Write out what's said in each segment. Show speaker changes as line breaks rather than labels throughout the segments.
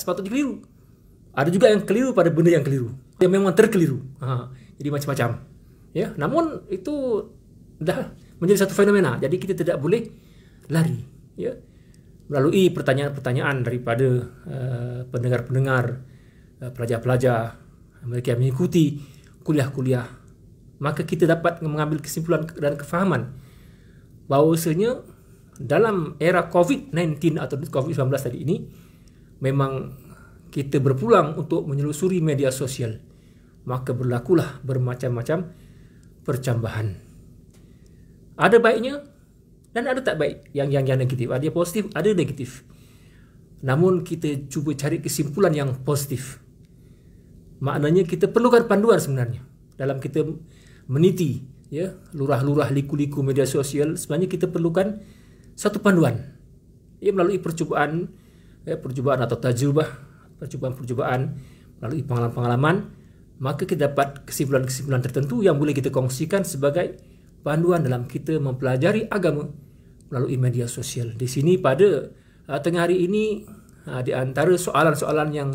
sepatutnya keliru. Ada juga yang keliru pada benda yang keliru. Yang memang terkeliru. Ha, jadi macam-macam. Ya, namun itu dah menjadi satu fenomena. Jadi kita tidak boleh lari. Ya, melalui pertanyaan-pertanyaan daripada eh, pendengar-pendengar, uh, pelajar-pelajar mereka yang mengikuti kuliah-kuliah, maka kita dapat mengambil kesimpulan dan kefahaman bahawasanya dalam era COVID-19 atau COVID-19 tadi ini, memang kita berpulang untuk menyelusuri media sosial maka berlakulah bermacam-macam percambahan ada baiknya dan ada tak baik yang yang yang negatif ada yang positif ada negatif namun kita cuba cari kesimpulan yang positif maknanya kita perlukan panduan sebenarnya dalam kita meniti ya lurah-lurah liku-liku media sosial sebenarnya kita perlukan satu panduan ia melalui percubaan ya, percobaan atau tajubah percubaan-percubaan melalui pengalaman-pengalaman maka kita dapat kesimpulan-kesimpulan tertentu yang boleh kita kongsikan sebagai panduan dalam kita mempelajari agama melalui media sosial. Di sini pada uh, tengah hari ini uh, di antara soalan-soalan yang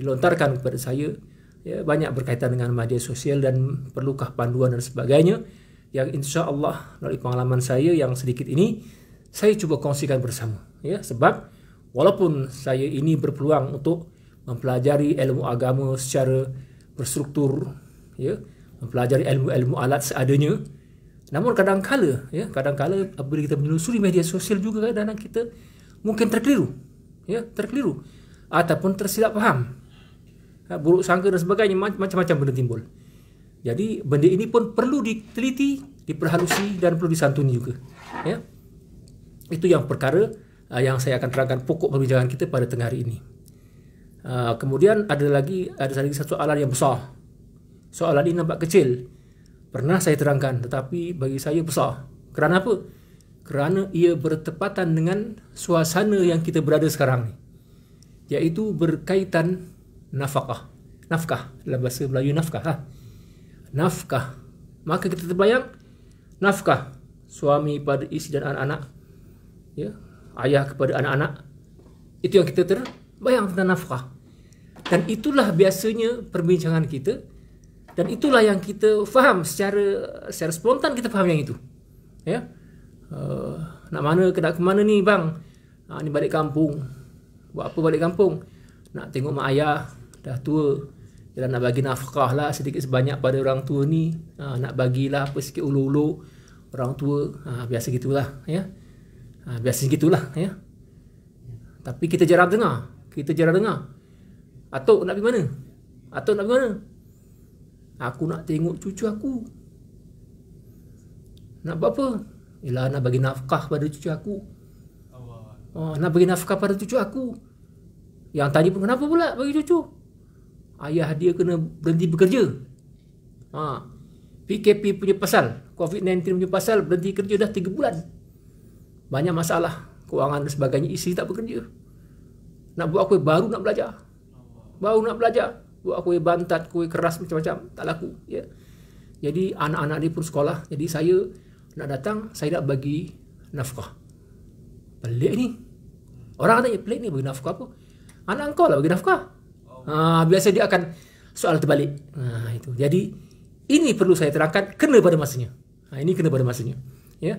dilontarkan kepada saya ya, banyak berkaitan dengan media sosial dan perlukah panduan dan sebagainya yang insya Allah melalui pengalaman saya yang sedikit ini saya cuba kongsikan bersama. Ya, sebab walaupun saya ini berpeluang untuk mempelajari ilmu agama secara berstruktur ya mempelajari ilmu-ilmu alat seadanya namun kadang kala ya kadang kala apabila kita menelusuri media sosial juga kadang-kadang kita mungkin terkeliru ya terkeliru ataupun tersilap paham, ha, buruk sangka dan sebagainya macam-macam benda timbul jadi benda ini pun perlu diteliti diperhalusi dan perlu disantuni juga ya itu yang perkara uh, yang saya akan terangkan pokok perbincangan kita pada tengah hari ini. Uh, kemudian ada lagi ada lagi satu soalan yang besar. Soalan ini nampak kecil. Pernah saya terangkan tetapi bagi saya besar. Kerana apa? Kerana ia bertepatan dengan suasana yang kita berada sekarang ni. Iaitu berkaitan nafkah. Nafkah dalam bahasa Melayu nafkah ha? Nafkah. Maka kita terbayang nafkah suami pada isteri dan anak-anak ya ayah kepada anak-anak itu yang kita terbayang tentang nafkah dan itulah biasanya perbincangan kita dan itulah yang kita faham secara secara spontan kita faham yang itu ya uh, nak mana ke nak ke mana ni bang uh, ni balik kampung buat apa balik kampung nak tengok mak ayah dah tua Yalah nak bagi nafkah lah sedikit sebanyak pada orang tua ni uh, nak bagilah apa sikit ulu-ulu orang tua uh, biasa gitulah ya yeah? Ha, biasanya gitulah ya. Tapi kita jarang dengar. Kita jarang dengar. Atuk nak pergi mana? Atuk nak pergi mana? Aku nak tengok cucu aku. Nak buat apa? Yalah nak bagi nafkah pada cucu aku. Oh, nak bagi nafkah pada cucu aku. Yang tadi pun kenapa pula bagi cucu? Ayah dia kena berhenti bekerja. Ha. PKP punya pasal. COVID-19 punya pasal berhenti kerja dah 3 bulan banyak masalah kewangan dan sebagainya isteri tak bekerja nak buat kuih baru nak belajar baru nak belajar buat kuih bantat kuih keras macam-macam tak laku ya jadi anak-anak dia pun sekolah jadi saya nak datang saya nak bagi nafkah pelik ni orang tanya pelik ni bagi nafkah apa anak kau lah bagi nafkah ha, biasa dia akan soal terbalik ha, itu jadi ini perlu saya terangkan kena pada masanya ha, ini kena pada masanya ya yeah.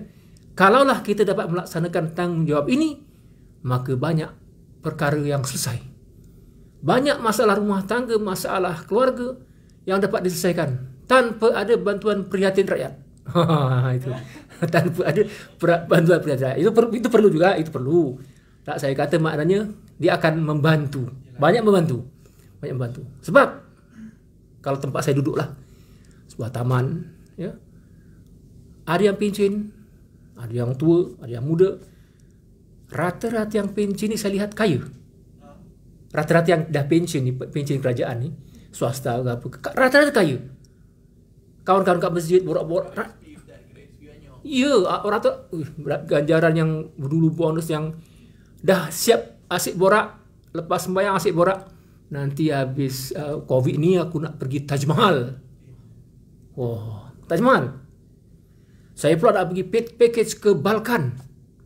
Kalaulah kita dapat melaksanakan tanggungjawab ini, maka banyak perkara yang selesai. Banyak masalah rumah tangga, masalah keluarga yang dapat diselesaikan tanpa ada bantuan prihatin rakyat. itu. tanpa ada bantuan prihatin rakyat. Itu, itu perlu juga, itu perlu. Tak saya kata maknanya dia akan membantu. Banyak membantu. Banyak membantu. Sebab kalau tempat saya duduklah sebuah taman, ya. Ada yang pincin, ada yang tua, ada yang muda. Rata-rata yang pensyen ni saya lihat kaya. Rata-rata yang dah pensyen ni, pensyen kerajaan ni, swasta ke apa, rata-rata kaya. Kawan-kawan kat masjid borak-borak. Ra- ya, rata uh, ganjaran yang dulu bonus yang dah siap asyik borak, lepas sembahyang asyik borak. Nanti habis uh, COVID ni aku nak pergi Taj Mahal. oh, Taj Mahal. Saya pula nak pergi package ke Balkan.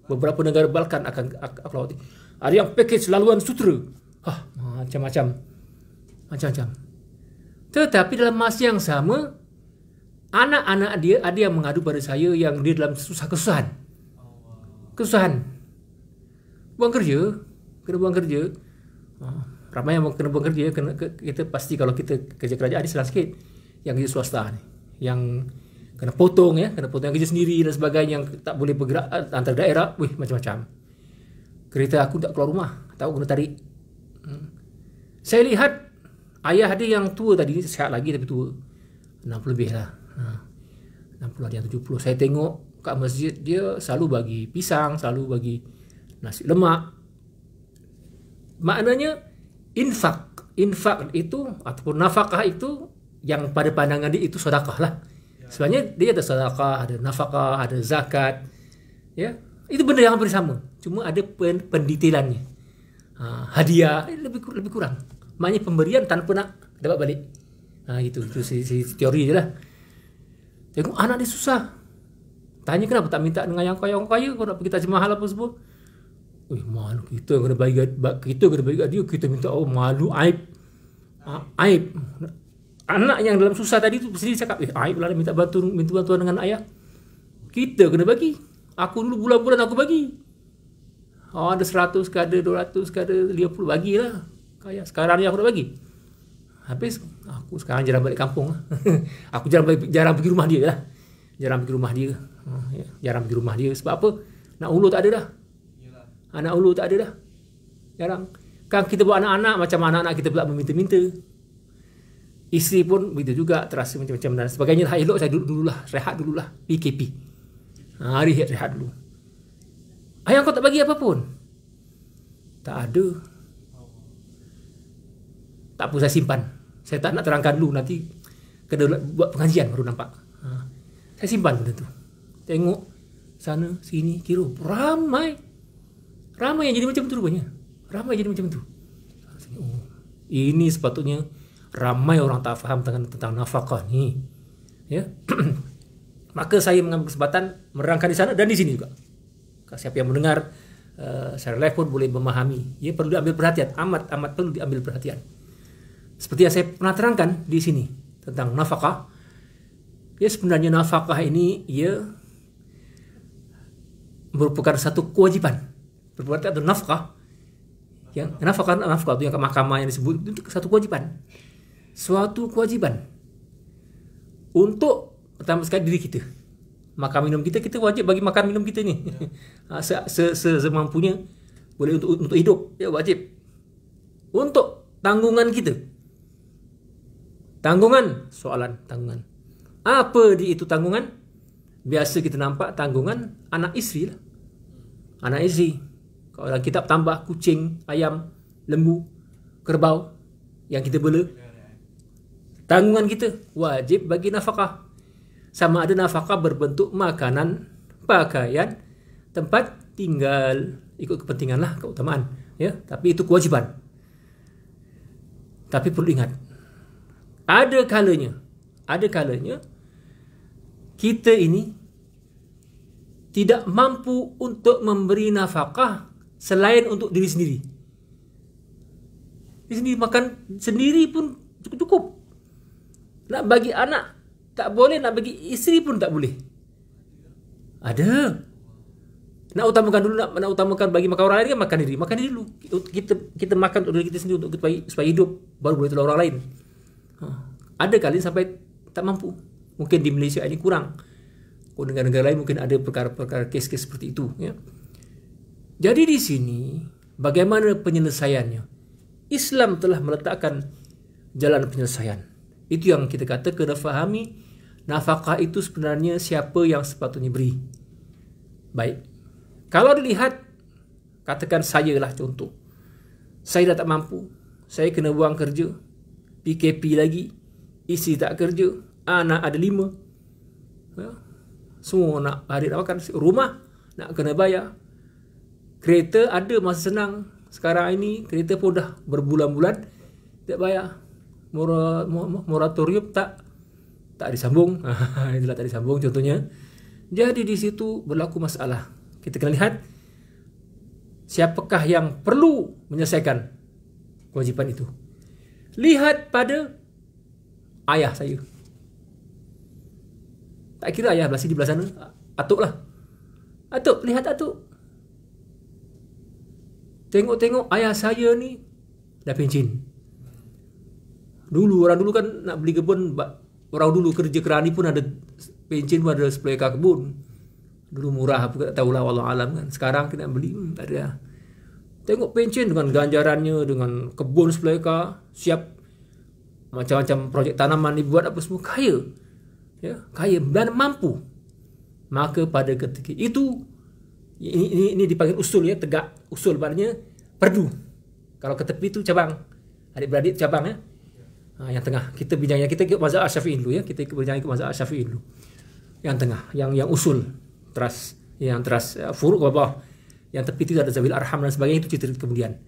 Beberapa negara Balkan akan aku lawati. Ada yang package laluan sutra. Hah, macam-macam. Macam-macam. Tetapi dalam masa yang sama, anak-anak dia ada yang mengadu pada saya yang dia dalam susah kesusahan. Kesusahan. Buang kerja. Kena buang kerja. Ah, ramai yang kena buang kerja. kita pasti kalau kita kerja kerajaan ada senang sikit. Yang kerja swasta ni. Yang kena potong ya kena potong kerja sendiri dan sebagainya yang tak boleh bergerak eh, antar daerah weh macam-macam kereta aku tak keluar rumah tahu kena tarik hmm. saya lihat ayah dia yang tua tadi sehat lagi tapi tua 60 lebih lah ha. 60 ada yang 70 saya tengok kat masjid dia selalu bagi pisang selalu bagi nasi lemak maknanya infak infak itu ataupun nafkah itu yang pada pandangan dia itu sedekah lah Sebenarnya dia ada sedekah, ada nafkah, ada zakat. Ya. Itu benda yang hampir sama. Cuma ada pen pendetailannya. Ha, hadiah eh, lebih lebih kurang. Maknanya pemberian tanpa nak dapat balik. Ha, itu itu teori je lah. Tengok anak dia susah. Tanya kenapa tak minta dengan yang kaya-kaya kaya, kau nak pergi tajam mahal lah apa semua. Eh, malu kita kena bagi kita kena bagi dia kita minta oh malu aib. Ha, aib anak yang dalam susah tadi tu sendiri cakap, eh, aib lah minta bantu, minta bantuan dengan ayah. Kita kena bagi. Aku dulu bulan-bulan aku bagi. Oh, ada seratus ke ada dua ratus ke ada lima puluh, bagilah. Kaya. Sekarang ni aku nak bagi. Habis, aku sekarang jarang balik kampung. Lah. aku jarang, jarang pergi rumah dia lah. Jarang pergi rumah dia. Oh, ya, jarang pergi rumah dia. Sebab apa? Nak ulu tak ada dah. Anak ulu tak ada dah. Jarang. Kan kita buat anak-anak macam anak-anak kita pula meminta-minta. Isteri pun begitu juga terasa macam-macam dan sebagainya lah. Elok saya duduk dululah. Rehat dululah. PKP. Ha, hari rehat dulu. Ayah kau tak bagi apa pun? Tak ada. Tak pun saya simpan. Saya tak nak terangkan dulu nanti. Kena buat pengajian baru nampak. Ha. Saya simpan benda tu. Tengok sana, sini, kiri. Ramai. Ramai yang jadi macam tu rupanya. Ramai jadi macam tu. Ha, oh, ini sepatutnya... ramai orang tak faham tentang, tentang nafkah ni Ya. Maka saya mengambil kesempatan merangkai di sana dan di sini juga. Siapa yang mendengar uh, secara live pun boleh memahami. Ya perlu diambil perhatian, amat amat perlu diambil perhatian. Seperti yang saya pernah terangkan di sini tentang nafkah. Ya sebenarnya nafkah ini ya merupakan satu kewajiban. Berarti ada nafkah yang nafkah nafkah itu yang ke mahkamah yang disebut itu satu kewajiban. suatu kewajiban untuk pertama sekali diri kita makan minum kita kita wajib bagi makan minum kita ni ya. Ha, se se semampunya boleh untuk untuk hidup ya wajib untuk tanggungan kita tanggungan soalan tanggungan apa di itu tanggungan biasa kita nampak tanggungan anak isteri lah anak isteri kalau kita tambah kucing ayam lembu kerbau yang kita boleh tanggungan kita wajib bagi nafkah sama ada nafkah berbentuk makanan pakaian tempat tinggal ikut kepentingan lah keutamaan ya tapi itu kewajiban tapi perlu ingat ada kalanya ada kalanya kita ini tidak mampu untuk memberi nafkah selain untuk diri sendiri. Di sini makan sendiri pun cukup cukup. Nak bagi anak tak boleh, nak bagi isteri pun tak boleh. Ada. Nak utamakan dulu nak, nak utamakan bagi makan orang lain kan makan diri, makan diri dulu. Kita kita makan untuk diri kita sendiri untuk kita supaya hidup baru boleh tolong orang lain. Huh. Ha. Ada kali sampai tak mampu. Mungkin di Malaysia ini kurang. Kau dengan negara lain mungkin ada perkara-perkara kes-kes seperti itu. Ya. Jadi di sini bagaimana penyelesaiannya? Islam telah meletakkan jalan penyelesaian. Itu yang kita kata kena fahami nafkah itu sebenarnya siapa yang sepatutnya beri. Baik. Kalau dilihat katakan saya lah contoh. Saya dah tak mampu. Saya kena buang kerja. PKP lagi. isi tak kerja. Anak ada lima. Ya. Semua nak hari nak makan. Rumah nak kena bayar. Kereta ada masa senang. Sekarang ini kereta pun dah berbulan-bulan. Tak bayar moratorium tak tak disambung. Itulah tak disambung contohnya. Jadi di situ berlaku masalah. Kita kena lihat siapakah yang perlu menyelesaikan kewajipan itu. Lihat pada ayah saya. Tak kira ayah belah di belah sana. Atuk lah. Atuk, lihat atuk. Tengok-tengok ayah saya ni dah pencin dulu orang dulu kan nak beli kebun orang dulu kerja kerani pun ada pencin pun ada 10 ekar kebun dulu murah aku tak tahulah walau alam kan sekarang kena beli hmm, tak ada lah. tengok pencin dengan ganjarannya dengan kebun 10 ekar siap macam-macam projek tanaman dibuat apa semua kaya ya kaya dan mampu maka pada ketika itu ini, ini, ini dipanggil usul ya tegak usul maknanya perdu kalau ke tepi itu cabang adik-beradik cabang ya Ah, yang tengah kita bincang yang kita ikut mazhab Asy-Syafi'i dulu ya kita ikut bincang ikut mazhab Asy-Syafi'i dulu yang tengah yang yang usul teras yang teras uh, furuk ke bawah yang tepi itu ada zabil arham dan sebagainya itu cerita kemudian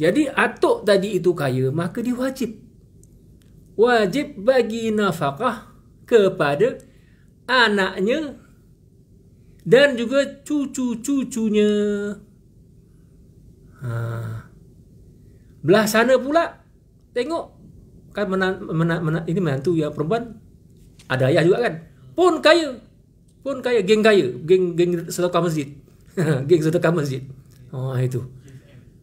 jadi atuk tadi itu kaya maka dia wajib wajib bagi nafkah kepada anaknya dan juga cucu-cucunya ha. belah sana pula tengok kan mena, mena, mena, ini menantu ya perempuan ada ayah juga kan pun kaya pun kaya geng kaya geng geng sedekah masjid geng sedekah masjid oh ah, itu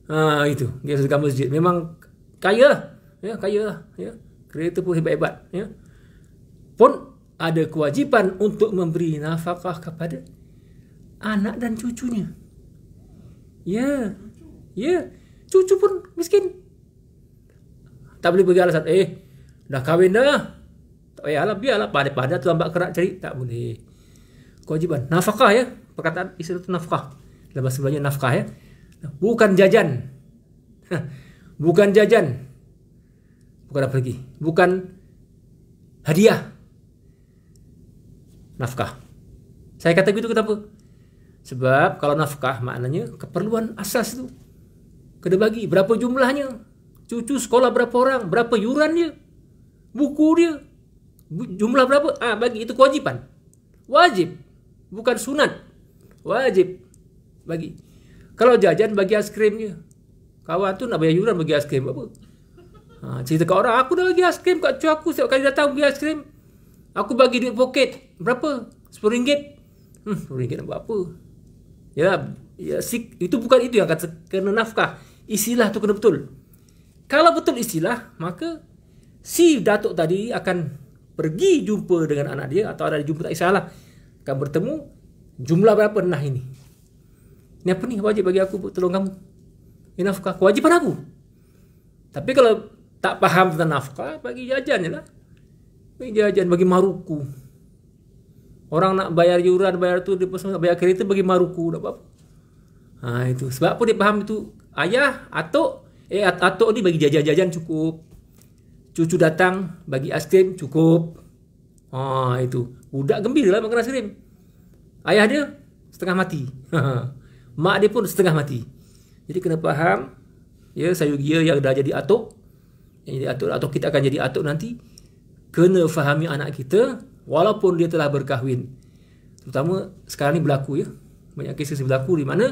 ah itu geng sedekah masjid memang kaya ya kaya lah ya kereta pun hebat-hebat ya pun ada kewajipan untuk memberi nafkah kepada anak dan cucunya ya ya cucu pun miskin tak boleh pergi alasan Eh Dah kahwin dah Tak payahlah Biarlah pada-pada tu lambat kerak cari Tak boleh Kewajiban Nafkah ya Perkataan isteri tu nafkah Dalam bahasa belanja nafkah ya Bukan jajan Bukan jajan Bukan apa lagi Bukan Hadiah Nafkah Saya kata begitu kenapa Sebab kalau nafkah maknanya keperluan asas tu. Kena bagi berapa jumlahnya Cucu sekolah berapa orang? Berapa yuran dia? Buku dia? Jumlah berapa? Ah, bagi itu kewajipan. Wajib. Bukan sunat. Wajib. Bagi. Kalau jajan bagi es krim dia, Kawan tu nak bayar yuran bagi es krim apa? Ha, cerita kat orang, aku dah bagi es krim kat cucu aku setiap kali datang bagi es krim. Aku bagi duit poket. Berapa? RM10? Hmm, RM10 nak buat apa? Ya, ya sik itu bukan itu yang kata kena nafkah. Isilah tu kena betul. Kalau betul istilah, maka si datuk tadi akan pergi jumpa dengan anak dia atau ada jumpa tak salah. Kau bertemu jumlah berapa nah ini. Ini apa ni wajib bagi aku tolong kamu? Ini nafkah kewajiban aku. Tapi kalau tak faham tentang nafkah, bagi jajan je lah. Bagi jajan, bagi maruku. Orang nak bayar yuran, bayar tu, dia pun bayar kereta, bagi maruku. Apa -apa. Ha, itu. Sebab apa dia faham itu? Ayah, atau Eh atuk ni bagi jajan-jajan cukup. Cucu datang bagi es krim cukup. Ha itu. Budak gembiralah makan es krim. Ayah dia setengah mati. Mak dia pun setengah mati. Jadi kena faham ya sayugia yang dah jadi atuk yang jadi atuk atau kita akan jadi atuk nanti kena fahami anak kita walaupun dia telah berkahwin. Terutama sekarang ni berlaku ya. Banyak kes berlaku di mana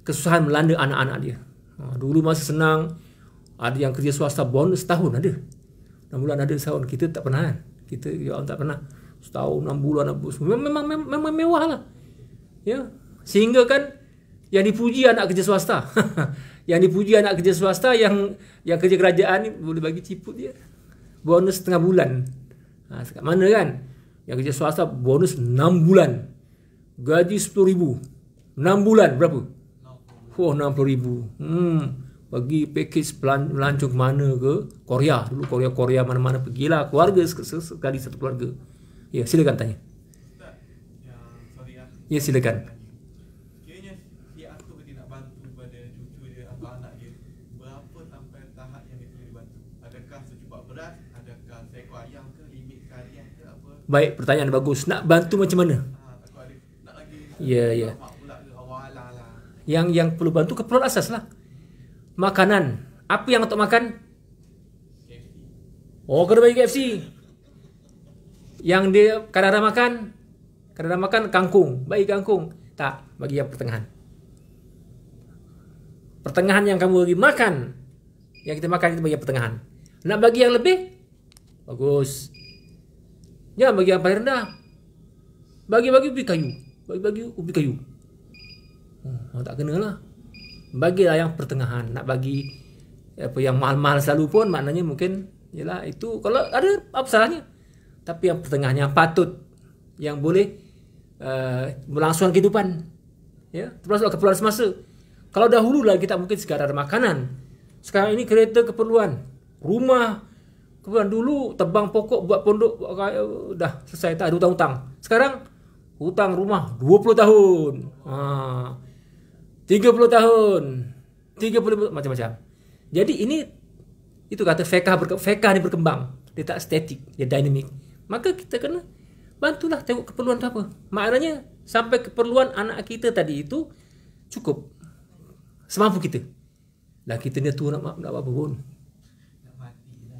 kesusahan melanda anak-anak dia. Ha, dulu masa senang ada yang kerja swasta bonus setahun ada. 6 bulan ada setahun kita tak pernah kan. Kita ya Allah tak pernah. Setahun 6 bulan apa memang memang, memang, memang mewah lah. Ya. Sehingga kan yang dipuji anak kerja swasta. yang dipuji anak kerja swasta yang yang kerja kerajaan ni boleh bagi ciput dia. Bonus setengah bulan. Ha, dekat mana kan? Yang kerja swasta bonus 6 bulan. Gaji 10,000. 6 bulan berapa? Wah, RM60,000. Hmm, pergi pakej melancong ke mana ke? Korea. Dulu Korea, Korea mana-mana pergilah. Keluarga sekali satu keluarga. Ya, silakan tanya. Ya, silakan. Baik, pertanyaan bagus. Nak bantu macam mana? Ah, ya, ya. yeah. yang yang perlu bantu keperluan asas lah makanan apa yang untuk makan oh kena bagi KFC yang dia kadang-kadang makan kadang-kadang makan kangkung bagi kangkung tak bagi yang pertengahan pertengahan yang kamu bagi makan yang kita makan itu bagi yang pertengahan nak bagi yang lebih bagus jangan bagi yang paling rendah bagi-bagi ubi kayu bagi-bagi ubi kayu Hmm, oh, tak kena lah. bagi lah yang pertengahan. Nak bagi apa yang mahal-mahal selalu pun maknanya mungkin yalah itu kalau ada apa salahnya. Tapi yang pertengahnya yang patut yang boleh uh, melangsungkan kehidupan. Ya, termasuklah keperluan semasa. Kalau dahulu lah kita mungkin sekadar makanan. Sekarang ini kereta keperluan, rumah keperluan dulu tebang pokok buat pondok dah selesai tak ada hutang-hutang. Sekarang hutang rumah 20 tahun. Ha. Ah. 30 tahun 30 macam-macam jadi ini itu kata fekah fekah ni berkembang dia tak statik dia dinamik. maka kita kena bantulah tengok keperluan tu apa maknanya sampai keperluan anak kita tadi itu cukup semampu kita lah kita ni tu nak, nak, nak apa pun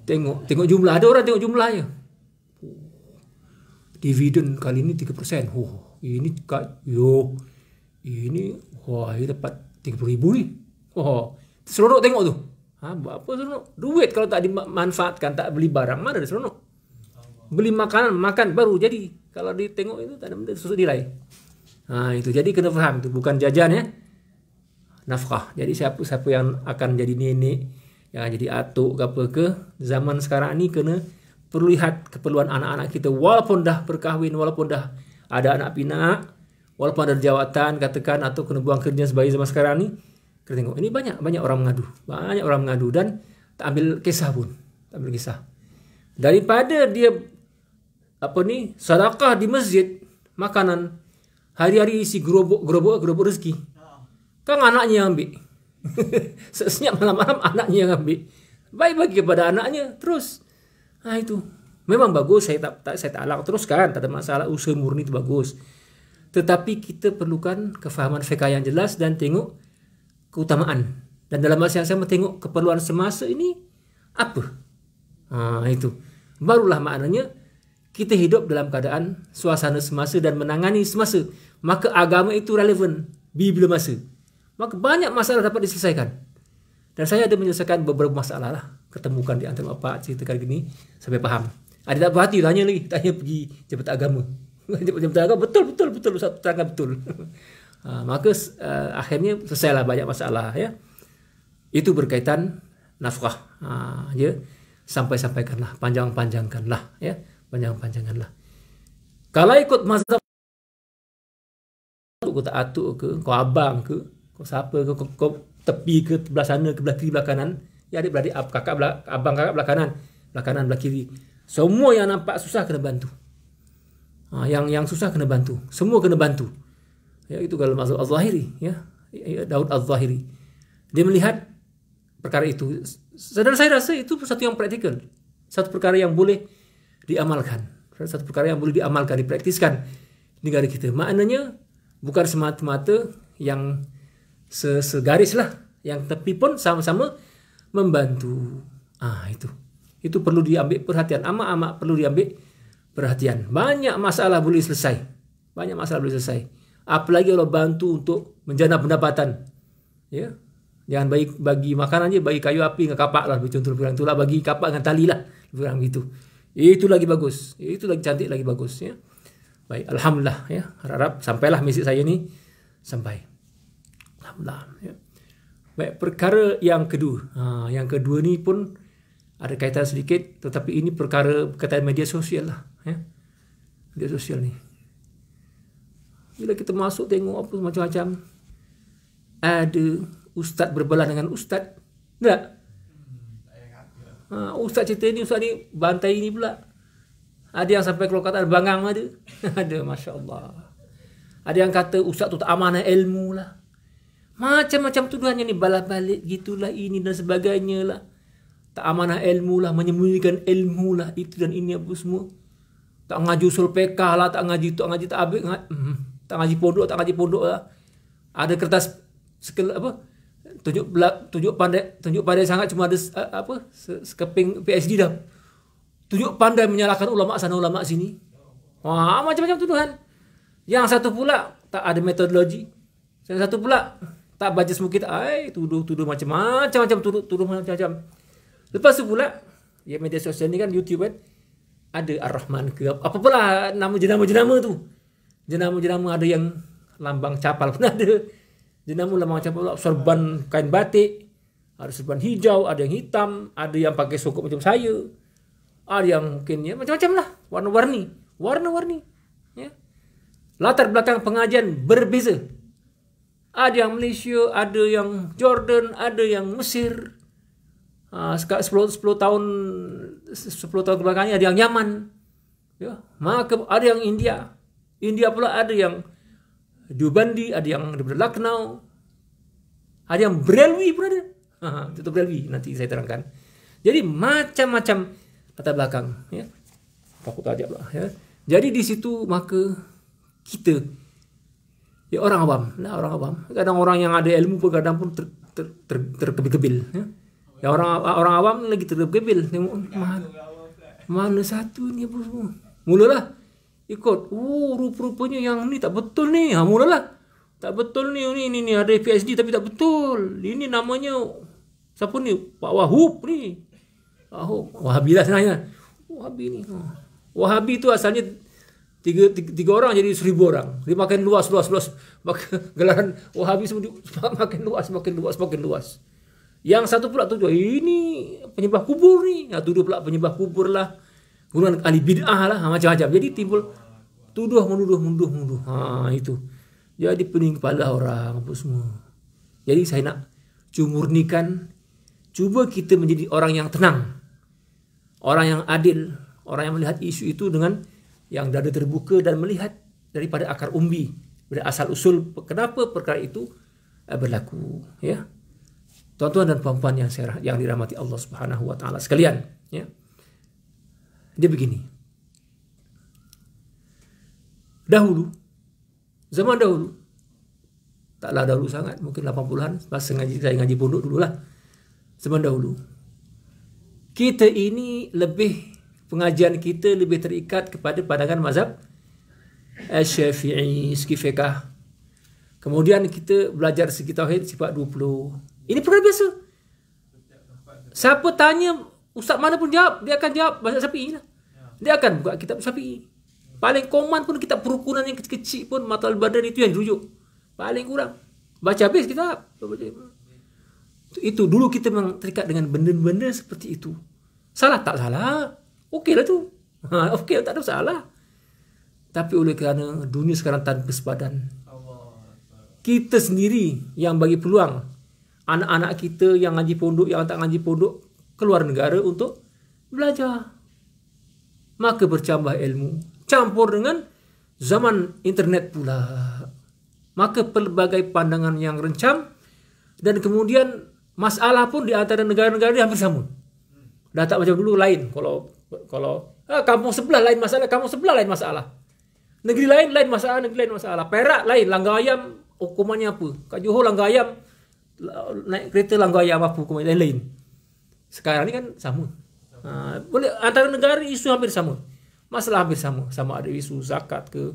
tengok tengok jumlah ada orang tengok jumlah je dividen kali ni 3% oh, ini kat yo ini Wah, you dapat RM30,000 ni. Oh, seronok tengok tu. Ha, buat apa seronok? Duit kalau tak dimanfaatkan, tak beli barang, mana ada seronok? Beli makanan, makan baru jadi. Kalau ditengok itu, tak ada benda susu nilai. Ha, itu jadi kena faham itu bukan jajan ya nafkah jadi siapa siapa yang akan jadi nenek yang akan jadi atuk ke apa ke zaman sekarang ni kena perlu lihat keperluan anak-anak kita walaupun dah berkahwin walaupun dah ada anak pinak walaupun ada jawatan katakan atau kena buang kerja sebagai zaman sekarang ni kita tengok ini banyak banyak orang mengadu banyak orang mengadu dan tak ambil kisah pun tak ambil kisah daripada dia apa ni sedekah di masjid makanan hari-hari isi gerobok-gerobok gerobok rezeki kan anaknya yang ambil sesiap malam-malam anaknya yang ambil baik bagi kepada anaknya terus nah itu memang bagus saya tak, tak saya tak alak teruskan tak ada masalah usaha murni itu bagus tetapi kita perlukan kefahaman fiqah yang jelas dan tengok keutamaan. Dan dalam masa yang sama tengok keperluan semasa ini apa. Ha, itu. Barulah maknanya kita hidup dalam keadaan suasana semasa dan menangani semasa. Maka agama itu relevan di bila masa. Maka banyak masalah dapat diselesaikan. Dan saya ada menyelesaikan beberapa masalah lah. Ketemukan di antara bapak, ceritakan begini Sampai faham. Ada tak berhati, tanya lagi. Tanya pergi cepat agama. Dia terangkan betul betul betul Ustaz terangkan betul. Ha, maka uh, akhirnya selesailah banyak masalah ya. Itu berkaitan nafkah. Ha, ya. Sampai-sampaikanlah, panjang-panjangkanlah ya. Panjang-panjangkanlah. Kalau ikut mazhab kau tak atuk ke, kau abang ke, kau siapa ke, kau, kau tepi ke, belah sana ke, belah kiri, belah kanan. Ya, adik beradik, kakak, belah, abang kakak belah kanan, belah kanan, belah kiri. Semua yang nampak susah kena bantu. Ha, yang yang susah kena bantu. Semua kena bantu. Ya, itu kalau maksud Az-Zahiri. Ya. ya Daud Az-Zahiri. Dia melihat perkara itu. Sedang saya rasa itu satu yang praktikal. Satu perkara yang boleh diamalkan. Satu perkara yang boleh diamalkan, dipraktiskan di negara kita. Maknanya bukan semata-mata yang segaris lah. Yang tepi pun sama-sama membantu. Ah itu. Itu perlu diambil perhatian. Amat-amat perlu diambil perhatian. Banyak masalah boleh selesai. Banyak masalah boleh selesai. Apalagi Allah bantu untuk menjana pendapatan. Ya. Jangan bagi, bagi makanan je, bagi kayu api dengan kapak lah. Contoh lebih kurang itulah, bagi kapak dengan tali lah. Lebih kurang begitu. Itu lagi bagus. Itu lagi cantik, lagi bagus. Ya. Baik, Alhamdulillah. Ya. Harap-harap sampailah misi saya ni sampai. Alhamdulillah. Ya. Baik, perkara yang kedua. Ha, yang kedua ni pun ada kaitan sedikit. Tetapi ini perkara kaitan media sosial lah ya media sosial ni bila kita masuk tengok apa macam-macam ada ustaz berbelah dengan ustaz tak ha, ustaz cerita ni ustaz ni bantai ini pula ada yang sampai keluar kata bangang ada ada masya Allah ada yang kata ustaz tu tak amanah ilmu lah macam-macam tuduhannya ni balas balik gitulah ini dan sebagainya lah tak amanah ilmu lah menyembunyikan ilmu lah itu dan ini apa semua tak ngaji usul pekah lah, tak ngaji tak ngaji tak habis, ngaji, hmm, tak ngaji pondok, tak ngaji pondok lah. Ada kertas sekel apa? Tunjuk belak, tunjuk pandai, tunjuk pandai sangat cuma ada apa? Sekeping PhD dah. Tunjuk pandai menyalahkan ulama sana ulama sini. Wah, macam-macam tuduhan. Yang satu pula tak ada metodologi. Yang satu pula tak baca semukit. Ai, tuduh-tuduh macam-macam, macam-macam tuduh, tuduh macam-macam. Lepas tu pula, ya media sosial ni kan YouTube kan. Eh? ada Ar-Rahman ke apa pula nama jenama-jenama tu jenama-jenama ada yang lambang capal pun ada jenama lambang capal ada serban kain batik ada serban hijau ada yang hitam ada yang pakai sokok macam saya ada yang mungkin ya macam-macam lah warna-warni warna-warni ya latar belakang pengajian berbeza ada yang Malaysia ada yang Jordan ada yang Mesir Ah, Sekarang sepuluh 10 tahun sepuluh tahun kebelakang ada yang Yaman ya maka ada yang India India pula ada yang Dubandi ada yang daripada Lucknow ada yang Brelwi pun ada ha, ha itu Brelwi nanti saya terangkan jadi macam-macam kata belakang ya aku tak ajak ya jadi di situ maka kita ya orang awam lah orang awam kadang orang yang ada ilmu pun kadang pun ter, ter, ter, ter, ter, ter, ya Ya orang orang awam lagi terdebat gebil tengok mana, mana satu ni apa semua. Mulalah ikut. Oh rupa-rupanya yang ni tak betul ni. Ha mulalah. Tak betul ni ni ni, ni. ada PhD tapi tak betul. Ini namanya siapa ni? Pak Wahub ni. Ah, Wahabi lah sebenarnya. Wahabi ni. Ha. Wahabi tu asalnya tiga, tiga, tiga orang jadi seribu orang. Dia makin luas luas luas. Maka gelaran Wahabi semua makin luas makin luas makin luas. Makin luas. Yang satu pula tuduh eh, ini penyembah kubur ni. Yang tuduh pula penyembah kubur lah. Guna ahli bid'ah lah ha, macam-macam. Jadi timbul tuduh menuduh menuduh menuduh. Ha itu. Jadi pening kepala orang apa semua. Jadi saya nak cumurnikan cuba kita menjadi orang yang tenang. Orang yang adil, orang yang melihat isu itu dengan yang dada terbuka dan melihat daripada akar umbi, dari asal usul kenapa perkara itu eh, berlaku, ya. Tuan-tuan dan puan-puan yang saya yang dirahmati Allah Subhanahu wa taala sekalian, ya. Dia begini. Dahulu zaman dahulu taklah dahulu sangat, mungkin 80-an pas saya ngaji saya ngaji pondok dululah. Zaman dahulu kita ini lebih pengajian kita lebih terikat kepada pandangan mazhab eh, Syafi'i, Syafi'i, Kemudian kita belajar segi tauhid sifat 20. Ini perkara biasa. Siapa tanya ustaz mana pun jawab, dia akan jawab bahasa sapi lah. Dia akan buka kitab Syafi'i. Paling komand pun kitab perukunan yang kecil-kecil pun Matal Badan itu yang rujuk. Paling kurang. Baca habis kitab. Itu dulu kita memang terikat dengan benda-benda seperti itu. Salah tak salah. Okey lah tu. Ha, okey tak ada salah. Tapi oleh kerana dunia sekarang tanpa sepadan. Kita sendiri yang bagi peluang anak-anak kita yang ngaji pondok, yang tak ngaji pondok, keluar negara untuk belajar. Maka bercambah ilmu. Campur dengan zaman internet pula. Maka pelbagai pandangan yang rencam. Dan kemudian masalah pun di antara negara-negara ini hampir sama. Dah tak macam dulu lain. Kalau kalau ah, kampung sebelah lain masalah, kampung sebelah lain masalah. Negeri lain lain masalah, negeri lain masalah. Perak lain, langgar ayam hukumannya apa? Kat Johor langgar ayam naik kereta langgar ayam apa pun lain-lain. Sekarang ni kan sama. Ha, boleh antara negara isu hampir sama. Masalah hampir sama. Sama ada isu zakat ke,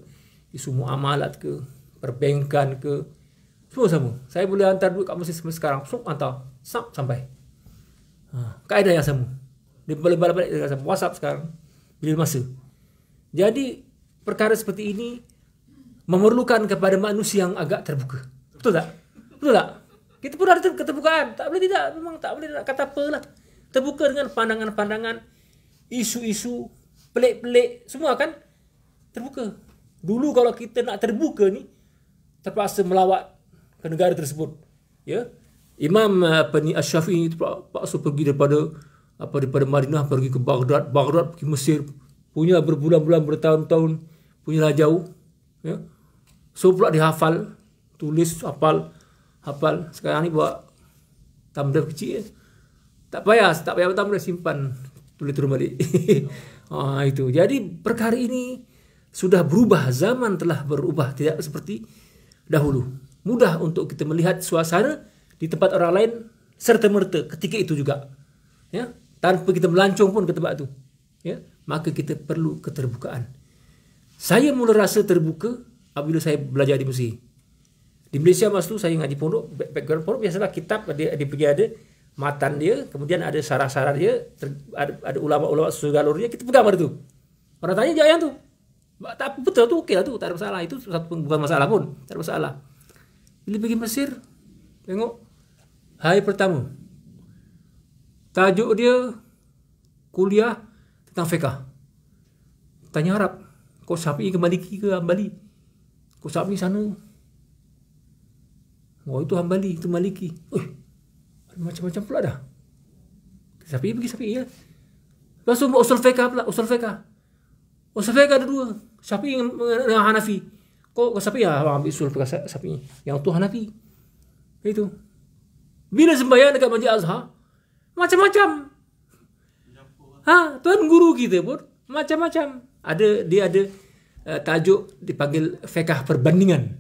isu muamalat ke, perbankan ke. Semua sama. Saya boleh hantar duit kat Mesir sampai sekarang. Sup, hantar. Sup, sampai. Ha, kaedah yang sama. Dia boleh balik-balik dengan sama. WhatsApp sekarang. Bila masa. Jadi, perkara seperti ini memerlukan kepada manusia yang agak terbuka. Betul tak? Betul tak? Kita pun harus keterbukaan. Tak boleh tidak. Memang tak boleh nak kata apalah. Terbuka dengan pandangan-pandangan. Isu-isu. Pelik-pelik. Semua kan. Terbuka. Dulu kalau kita nak terbuka ni. Terpaksa melawat ke negara tersebut. Ya. Imam eh, apa ni Asy-Syafi'i itu pergi daripada apa daripada Madinah pergi ke Baghdad, Baghdad pergi Mesir punya berbulan-bulan bertahun-tahun punya jauh ya. So pula dihafal, tulis, hafal hafal sekarang ni buat tumbler kecil je. tak payah tak payah tumbler simpan tulis turun balik ha, itu jadi perkara ini sudah berubah zaman telah berubah tidak seperti dahulu mudah untuk kita melihat suasana di tempat orang lain serta merta ketika itu juga ya tanpa kita melancung pun ke tempat itu ya maka kita perlu keterbukaan saya mula rasa terbuka apabila saya belajar di Mesir di Malaysia masa tu saya ngaji pondok, background pondok biasalah kitab dia, dia pergi ada matan dia, kemudian ada sarah-sarah dia, ter, ada, ada ulama-ulama segalur kita pegang pada tu. Orang tanya dia tu. Tak betul tu okey lah tu, tak ada masalah. Itu satu pun, bukan masalah pun, tak ada masalah. Bila pergi Mesir, tengok hari pertama. Tajuk dia kuliah tentang fiqah. Tanya Arab, kau sapi ke Maliki ke Ambali? Kau sapi sana, Oh itu Hambali Itu Maliki Uy, Macam-macam pula dah ini? pergi ini? ya. Lepas tu usul fiqah pula Usul fiqah Usul fiqah ada dua Siapa Sapi dengan Hanafi Kok sapi ya Abang ambil usul siapa ini? Yang tu Hanafi Itu Bila sembahyang dekat Masjid Azhar Macam-macam Ha Tuan guru kita pun Macam-macam Ada Dia ada uh, Tajuk dipanggil Fiqah perbandingan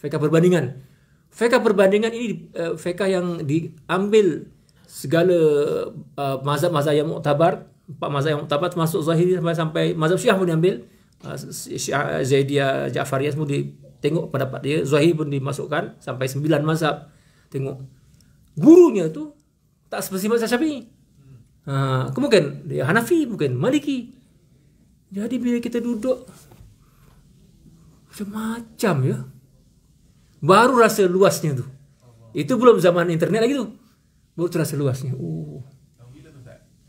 Fiqah perbandingan fakta perbandingan ini uh, eh, fakta yang diambil segala uh, mazhab-mazhab yang muktabar empat mazhab yang muktabar termasuk zahiri sampai sampai mazhab syiah pun diambil uh, syiah zaidiyah jaafariyah semua di tengok pendapat dia zahiri pun dimasukkan sampai sembilan mazhab tengok gurunya tu tak seperti mazhab syafi'i ha, uh, mungkin dia hanafi mungkin maliki jadi bila kita duduk macam-macam ya baru rasa luasnya tu. Itu belum zaman internet lagi tu. Baru terasa luasnya. Oh.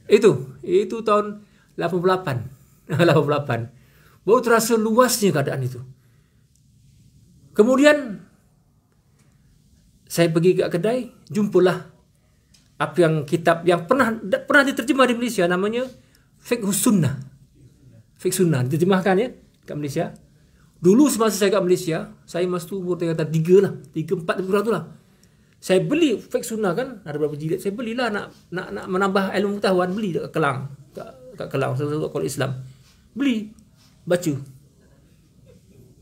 Itu, itu tahun 88. 88. Baru terasa luasnya keadaan itu. Kemudian saya pergi ke kedai, jumpalah apa yang kitab yang pernah pernah diterjemah di Malaysia namanya Fiqh Sunnah. Fiqh Sunnah diterjemahkan ya ke Malaysia. Dulu semasa saya kat Malaysia, saya masa tu umur tengah tiga tiga lah, tiga empat lebih kurang tu lah. Saya beli fake sunnah kan, ada berapa jilid, saya belilah nak nak nak menambah ilmu pengetahuan, beli dekat Kelang, kat, kat Kelang, saya tengok kalau Islam. Beli, baca.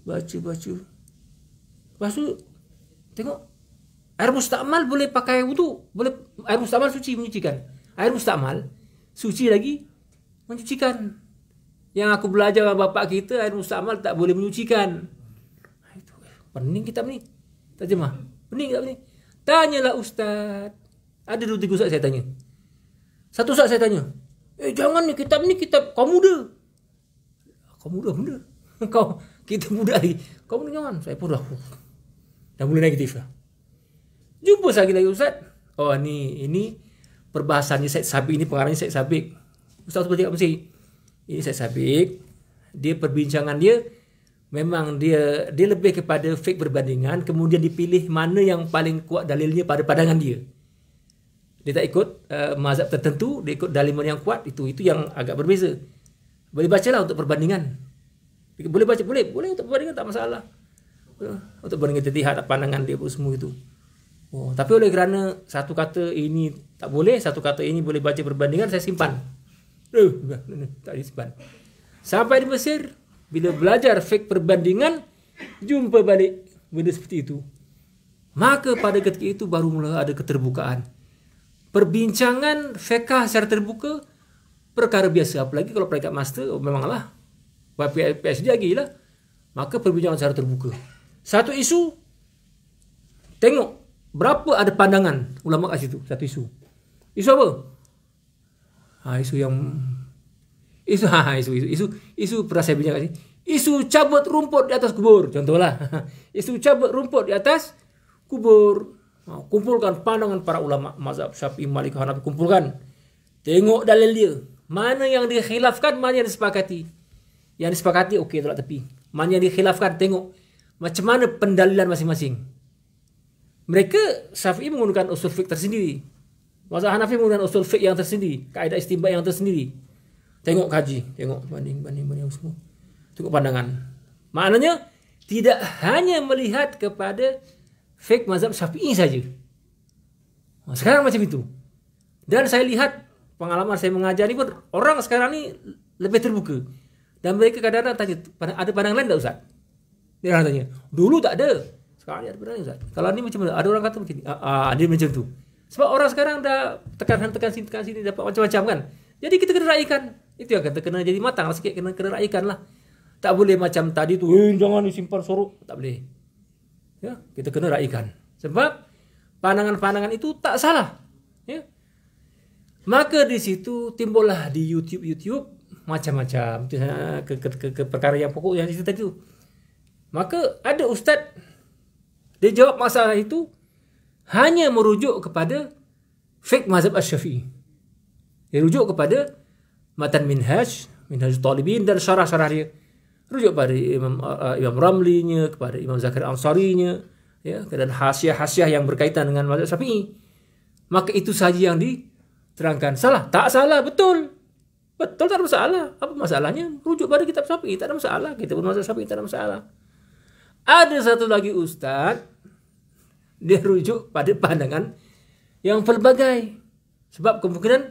Baca, baca. Lepas tu, tengok, air mustakmal boleh pakai wudu, boleh air mustakmal suci menyucikan. Air mustakmal, suci lagi, menyucikan yang aku belajar sama bapak kita air mustamal tak boleh menyucikan. Itu pening kita ni. Terjemah. Pening tak pening? Tanyalah ustaz. Ada dua tiga ustaz saya tanya. Satu ustaz saya tanya. Eh jangan ni kitab ni kitab kau muda. Kau muda muda. Kau kita muda lagi. Kau muda jangan. Saya pun dah. Dah mula negatif lah. Jumpa saya lagi ustaz. Oh ni ini perbahasannya Syed Sabik ini pengarangnya Syed Sabik. Ustaz seperti apa sih? ini saya sabik dia perbincangan dia memang dia dia lebih kepada fake perbandingan kemudian dipilih mana yang paling kuat dalilnya pada pandangan dia dia tak ikut uh, mazhab tertentu dia ikut dalil yang kuat itu itu yang agak berbeza boleh baca lah untuk perbandingan boleh baca boleh boleh untuk perbandingan tak masalah untuk perbandingan terlihat pandangan dia pun semua itu oh tapi oleh kerana satu kata ini tak boleh satu kata ini boleh baca perbandingan saya simpan Eh, tak disimpan Sampai di Mesir Bila belajar fik perbandingan Jumpa balik benda seperti itu Maka pada ketika itu baru mula ada keterbukaan Perbincangan fiqah secara terbuka Perkara biasa Apalagi kalau peringkat master oh, Memanglah PhD lagi lah Maka perbincangan secara terbuka Satu isu Tengok Berapa ada pandangan Ulama kat situ Satu isu Isu apa? ha, isu yang isu ha, ha, isu isu isu isu pernah saya bincang ni isu cabut rumput di atas kubur contohlah isu cabut rumput di atas kubur ah, kumpulkan pandangan para ulama mazhab syafi'i malik hanafi kumpulkan tengok dalil dia mana yang dikhilafkan mana yang disepakati yang disepakati okey tolak tepi mana yang dikhilafkan tengok macam mana pendalilan masing-masing mereka syafi'i menggunakan usul fiqh tersendiri Mazhab Hanafi menggunakan usul fiqh yang tersendiri, kaedah istimbat yang tersendiri. Tengok kaji, tengok banding banding banding semua. Tengok pandangan. Maknanya tidak hanya melihat kepada fiqh mazhab Syafi'i saja. Ha, sekarang macam itu. Dan saya lihat pengalaman saya mengajar ini pun orang sekarang ini lebih terbuka. Dan mereka kadang-kadang tanya, ada pandangan lain tak Ustaz? Dia orang tanya, dulu tak ada. Sekarang ada pandangan Ustaz. Kalau ni macam mana? Ada orang kata macam ni. Ah, ah, dia macam tu. Sebab orang sekarang dah tekan sana tekan sini tekan sini dapat macam-macam kan. Jadi kita kena raikan. Itu yang kata kena jadi matang lah sikit kena kena raikan lah. Tak boleh macam tadi tu, eh, jangan disimpan sorok, tak boleh. Ya, kita kena raikan. Sebab pandangan-pandangan itu tak salah. Ya. Maka di situ timbullah di YouTube-YouTube macam-macam ha, ke, ke, ke, ke, perkara yang pokok yang cerita tadi tu. Maka ada ustaz dia jawab masalah itu hanya merujuk kepada fiqh mazhab Asy-Syafi'i. Dia rujuk kepada matan minhaj, minhaj talibin dan syarah-syarah dia. Rujuk kepada Imam uh, Imam Ramlinya, kepada Imam Zakir Ansarinya, ya, dan hasiah-hasiah yang berkaitan dengan mazhab Syafi'i. Maka itu sahaja yang diterangkan. Salah, tak salah, betul. Betul tak ada masalah. Apa masalahnya? Rujuk pada kitab Syafi'i, tak ada masalah. Kita pun mazhab Syafi'i tak ada masalah. Ada satu lagi ustaz dia rujuk pada pandangan yang pelbagai. Sebab kemungkinan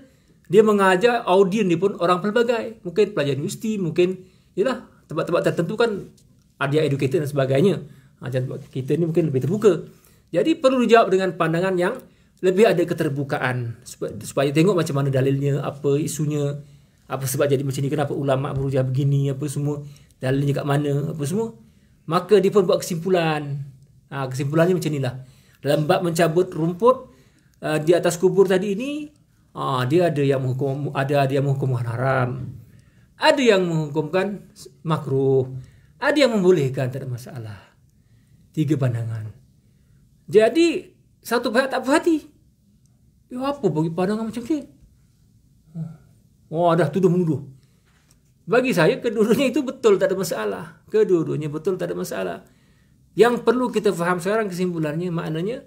dia mengajar audien ni pun orang pelbagai. Mungkin pelajar universiti, mungkin yalah, tempat-tempat tertentu kan ada educator dan sebagainya. Ha, kita ni mungkin lebih terbuka. Jadi perlu dijawab dengan pandangan yang lebih ada keterbukaan supaya, supaya tengok macam mana dalilnya, apa isunya, apa sebab jadi macam ni, kenapa ulama berujar begini, apa semua, dalilnya kat mana, apa semua. Maka dia pun buat kesimpulan. Ha, kesimpulannya macam inilah dalam bab mencabut rumput uh, di atas kubur tadi ini uh, dia ada yang menghukum ada ada yang menghukum haram ada yang menghukumkan makruh ada yang membolehkan tak ada masalah tiga pandangan jadi satu pihak tak berhati ya apa bagi pandangan macam ni oh, oh dah tuduh menuduh bagi saya kedua itu betul tak ada masalah kedua betul tak ada masalah yang perlu kita faham sekarang kesimpulannya maknanya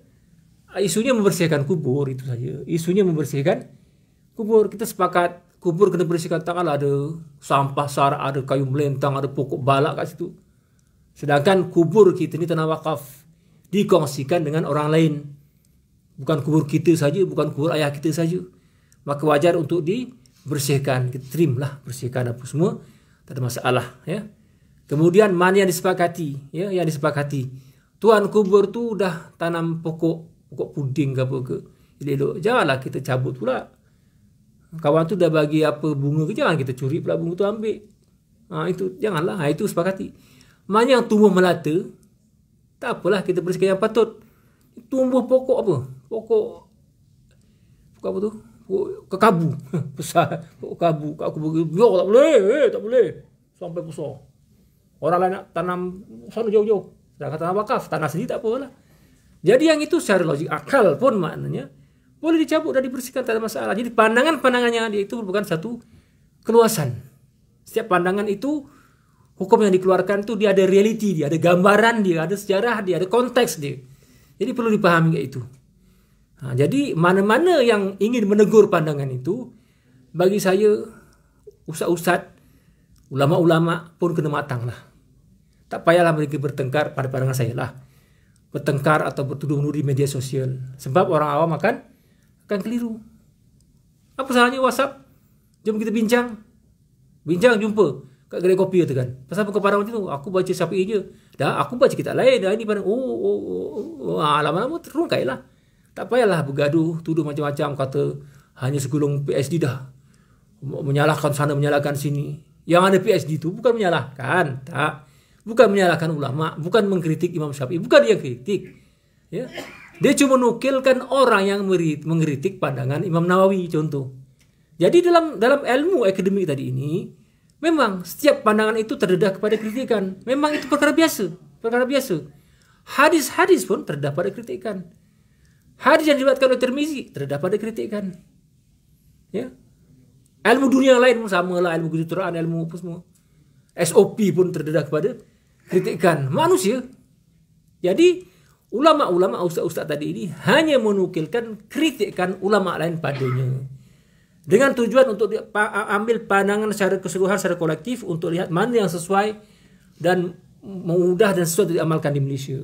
ah, isunya membersihkan kubur itu saja. Isunya membersihkan kubur. Kita sepakat kubur kena bersihkan tak ada sampah sar ada kayu melentang, ada pokok balak kat situ. Sedangkan kubur kita ni tanah wakaf dikongsikan dengan orang lain. Bukan kubur kita saja, bukan kubur ayah kita saja. Maka wajar untuk dibersihkan, kita trim lah, bersihkan apa semua. Tak ada masalah. Ya. Kemudian mana yang disepakati? Ya, yang disepakati. Tuan kubur tu dah tanam pokok pokok puding ke apa ke. Elok-elok. Janganlah kita cabut pula. Kawan tu dah bagi apa bunga ke jangan kita curi pula bunga tu ambil. Ha, itu janganlah. Ha, itu sepakati. Mana yang tumbuh melata? Tak apalah kita bersihkan yang patut. Tumbuh pokok apa? Pokok pokok apa tu? Pokok kekabu. Besar. Pokok kabu. Kau aku bagi biar tak boleh. Eh, tak boleh. Sampai besar. Orang lain nak tanam sana jauh-jauh. Sedangkan tanah wakaf, tanah sendiri tak apalah. Jadi yang itu secara logik akal pun maknanya boleh dicabut dan dibersihkan tak ada masalah. Jadi pandangan pandangannya yang itu bukan satu keluasan. Setiap pandangan itu hukum yang dikeluarkan itu dia ada reality, dia ada gambaran, dia ada sejarah, dia ada konteks dia. Jadi perlu dipahami kayak itu. Nah, ha, jadi mana-mana yang ingin menegur pandangan itu bagi saya usah-usah ulama-ulama pun kena matanglah tak payahlah mereka bertengkar pada pandangan saya lah bertengkar atau bertuduh menuduh di media sosial sebab orang awam akan akan keliru apa salahnya whatsapp jom kita bincang bincang jumpa kat gerai kopi tu kan pasal apa kepada macam tu aku baca siapa ini dah aku baca kita lain dah ini pada oh, oh, oh, oh. oh. Ah, lama-lama terungkai lah tak payahlah bergaduh tuduh macam-macam kata hanya segulung PSD dah menyalahkan sana menyalahkan sini yang ada PSD tu bukan menyalahkan tak bukan menyalahkan ulama, bukan mengkritik Imam Syafi'i, bukan dia kritik. Ya. Dia cuma nukilkan orang yang mengkritik pandangan Imam Nawawi contoh. Jadi dalam dalam ilmu akademik tadi ini memang setiap pandangan itu terdedah kepada kritikan. Memang itu perkara biasa, perkara biasa. Hadis-hadis pun terdedah pada kritikan. Hadis yang dibuatkan oleh termizi terdedah pada kritikan. Ya. Ilmu dunia lain pun sama lah ilmu kejuturaan, ilmu apa semua. SOP pun terdedah kepada kritikan manusia. Jadi ulama-ulama ustaz-ustaz tadi ini hanya menukilkan kritikan ulama lain padanya. Dengan tujuan untuk ambil pandangan secara keseluruhan secara kolektif untuk lihat mana yang sesuai dan mudah dan sesuai diamalkan di Malaysia.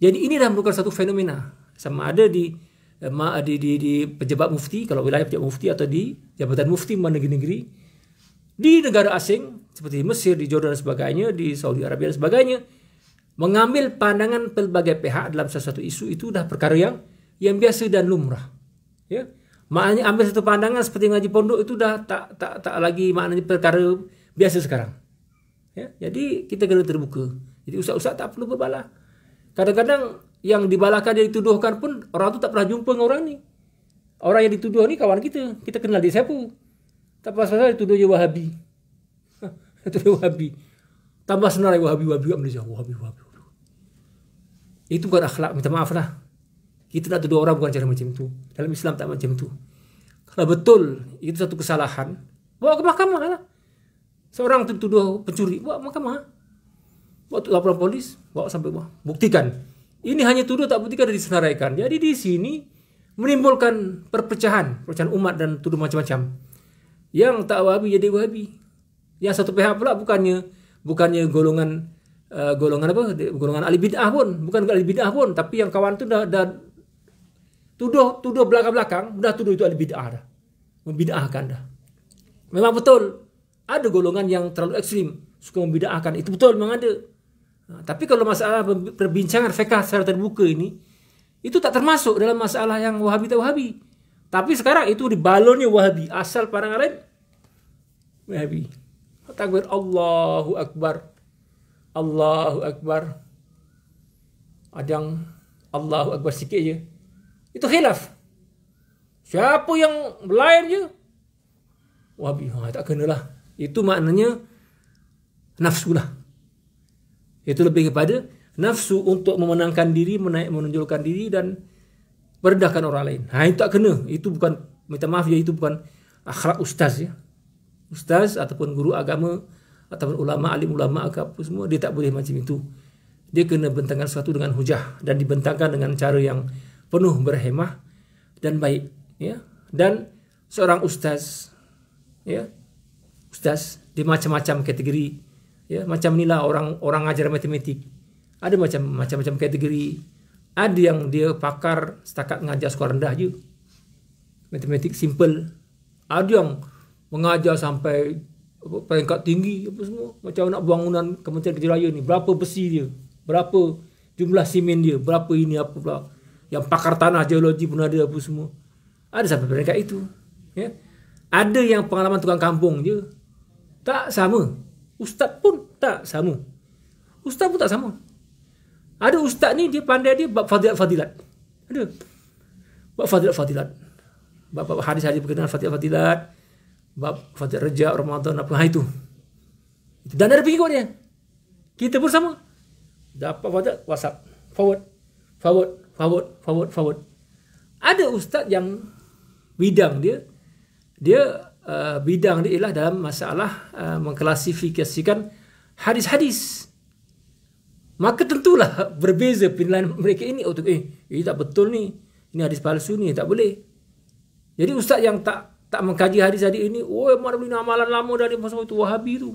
Jadi ini dah merupakan satu fenomena sama ada di eh, di di, di pejabat mufti kalau wilayah pejabat mufti atau di jabatan mufti mana negeri-negeri di negara asing seperti Mesir, di Jordan dan sebagainya, di Saudi Arabia dan sebagainya mengambil pandangan pelbagai pihak dalam sesuatu isu itu dah perkara yang yang biasa dan lumrah. Ya. Maknanya ambil satu pandangan seperti ngaji pondok itu dah tak tak tak lagi maknanya perkara biasa sekarang. Ya. Jadi kita kena terbuka. Jadi usah usah tak perlu berbalah. Kadang-kadang yang dibalahkan dan dituduhkan pun orang tu tak pernah jumpa dengan orang ni. Orang yang dituduh ni kawan kita. Kita kenal dia siapa. Tak pasal-pasal dia tuduh je wahabi. Dia wahabi. Tambah senarai wahabi-wahabi kat Malaysia. Wahabi-wahabi. Itu bukan akhlak. Minta maaf lah. Kita nak tuduh orang bukan cara macam tu. Dalam Islam tak macam tu. Kalau betul itu satu kesalahan, bawa ke mahkamah lah. Seorang tu tuduh pencuri, bawa ke mahkamah. Bawa laporan polis, bawa sampai bawah. Buktikan. Ini hanya tuduh tak buktikan dan disenaraikan. Jadi di sini menimbulkan perpecahan. Perpecahan umat dan tuduh macam-macam yang tak wahabi jadi wahabi yang satu pihak pula bukannya bukannya golongan uh, golongan apa golongan ahli bidah pun bukan ahli bidah pun tapi yang kawan tu dah dah tuduh tuduh belakang-belakang dah tuduh itu ahli bidah dah membidahkan dah memang betul ada golongan yang terlalu ekstrim suka membidahkan itu betul memang ada ha, tapi kalau masalah perbincangan fiqh secara terbuka ini itu tak termasuk dalam masalah yang wahabi tak wahabi tapi sekarang itu di balonnya Wahabi. Asal para lain Wahabi. Takbir Allahu Akbar. Allahu Akbar. Ada yang Allahu Akbar sikit je. Itu khilaf. Siapa yang lain je? Wahabi. Ha, tak lah. Itu maknanya nafsu lah. Itu lebih kepada nafsu untuk memenangkan diri, menaik menunjukkan diri dan merendahkan orang lain. Ha itu tak kena. Itu bukan minta maaf ya itu bukan akhlak ustaz ya. Ustaz ataupun guru agama ataupun ulama alim ulama ke apa semua dia tak boleh macam itu. Dia kena bentangkan satu dengan hujah dan dibentangkan dengan cara yang penuh berhemah dan baik ya. Dan seorang ustaz ya. Ustaz di macam-macam kategori ya macam inilah orang orang ajar matematik ada macam macam-macam kategori ada yang dia pakar setakat mengajar sekolah rendah je. Matematik simple. Ada yang mengajar sampai apa, peringkat tinggi apa semua. Macam nak bangunan Kementerian Kerja Raya ni. Berapa besi dia? Berapa jumlah simen dia? Berapa ini apa pula? Yang pakar tanah geologi pun ada apa semua. Ada sampai peringkat itu. Ya? Ada yang pengalaman tukang kampung je. Tak sama. Ustaz pun tak sama. Ustaz pun tak sama. Ada ustaz ni dia pandai dia bab fadilat-fadilat. Ada. Bab fadilat-fadilat. Bab, bab hadis hadis berkaitan fadilat-fadilat. Bab fadilat raja Ramadan apa hal itu. Dan ada pergi kau dia. Kita pun sama. Dapat fadilat WhatsApp. Forward. Forward. Forward. Forward. Forward. Ada ustaz yang bidang dia dia uh, bidang dia ialah dalam masalah uh, mengklasifikasikan hadis-hadis. Maka tentulah berbeza penilaian mereka ini untuk oh, eh ini tak betul ni. Ini hadis palsu ni tak boleh. Jadi ustaz yang tak tak mengkaji hadis-hadis ini, oh mana boleh amalan lama dari masa itu Wahabi tu.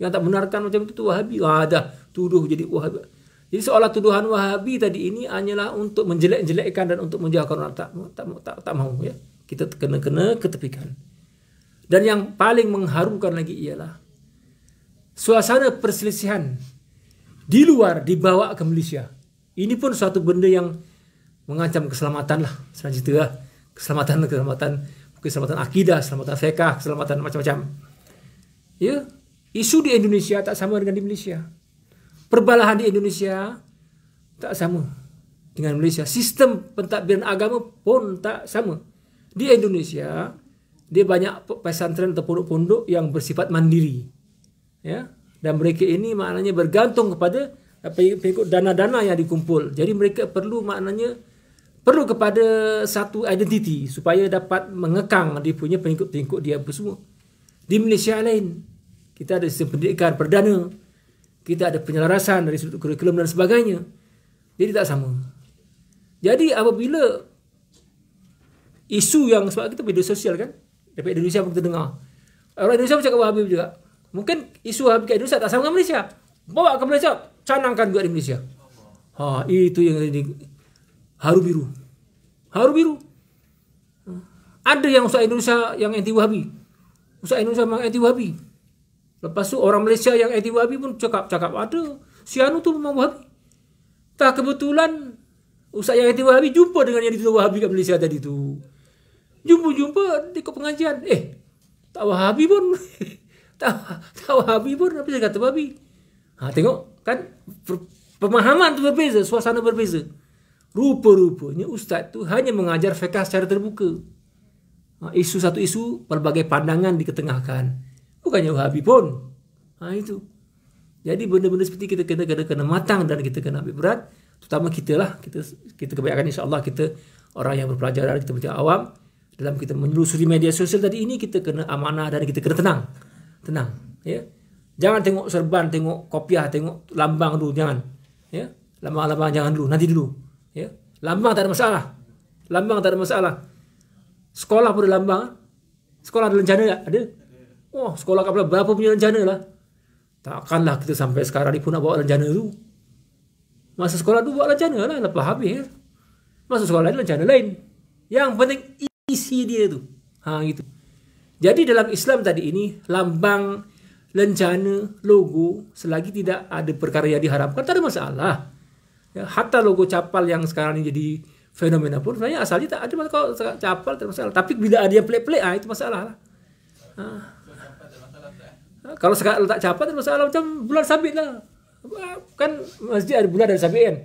Yang tak benarkan macam itu tu Wahabi. Ah dah tuduh jadi Wahabi. Jadi seolah tuduhan Wahabi tadi ini hanyalah untuk menjelek-jelekkan dan untuk menjauhkan orang tak tak tak, tak, tak mau ya. Kita kena-kena ketepikan. Dan yang paling mengharukan lagi ialah suasana perselisihan di luar dibawa ke Malaysia. Ini pun suatu benda yang mengancam keselamatan lah selanjutnya keselamatan keselamatan keselamatan akidah, keselamatan fikah, keselamatan macam-macam. Ya, isu di Indonesia tak sama dengan di Malaysia. Perbalahan di Indonesia tak sama dengan Malaysia. Sistem pentadbiran agama pun tak sama. Di Indonesia dia banyak pesantren atau pondok-pondok yang bersifat mandiri. Ya, dan mereka ini maknanya bergantung kepada eh, pengikut dana-dana yang dikumpul. Jadi mereka perlu maknanya perlu kepada satu identiti supaya dapat mengekang dia punya pengikut-pengikut dia apa semua. Di Malaysia lain, kita ada sistem pendidikan perdana, kita ada penyelarasan dari sudut kurikulum dan sebagainya. Jadi tak sama. Jadi apabila isu yang sebab kita media sosial kan, dari Indonesia pun kita dengar. Orang Indonesia pun cakap Wahabi juga. Mungkin isu habib Habibie Rizik tak sama dengan Malaysia. Bawa ke Malaysia, canangkan juga di Malaysia. Ha, itu yang jadi haru biru. Haru biru. Ada yang Ustaz Indonesia yang anti Wahabi. Ustaz Indonesia memang anti Wahabi. Lepas tu orang Malaysia yang anti Wahabi pun cakap-cakap ada. Anu tu memang Wahabi. Tak kebetulan Ustaz yang anti Wahabi jumpa dengan yang dituduh Wahabi kat Malaysia tadi tu. Jumpa-jumpa di pengajian. Eh, tak Wahabi pun. tahu tahu babi pun tapi saya kata babi ha, tengok kan pemahaman tu berbeza suasana berbeza rupa-rupanya ustaz tu hanya mengajar fiqh secara terbuka ha, isu satu isu pelbagai pandangan diketengahkan bukannya wahabi pun ha, itu jadi benda-benda seperti kita kena kena kena matang dan kita kena ambil berat terutama kita lah kita kita kebanyakan insyaallah kita orang yang berpelajaran kita macam awam dalam kita menyelusuri media sosial tadi ini kita kena amanah dan kita kena tenang tenang ya jangan tengok serban tengok kopiah tengok lambang dulu jangan ya lambang-lambang jangan dulu nanti dulu ya lambang tak ada masalah lambang tak ada masalah sekolah pun ada lambang sekolah ada rencana tak? ada oh sekolah kapal berapa punya rencana lah takkanlah kita sampai sekarang ni pun nak bawa rencana tu masa sekolah tu buat rencana lah lepas habis ya. masa sekolah lain rencana lain yang penting isi dia tu ha gitu jadi dalam Islam tadi ini lambang lencana logo selagi tidak ada perkara yang diharapkan tak ada masalah. Ya, hatta logo capal yang sekarang ini jadi fenomena pun sebenarnya asalnya tak ada masalah kalau capal tak masalah. Tapi bila ada yang pelik-pelik ah itu masalah. Lah. Ah. ah. Kalau sekarang letak capal tak masalah macam bulan sabit lah. Kan masjid ada bulan dan sabit kan.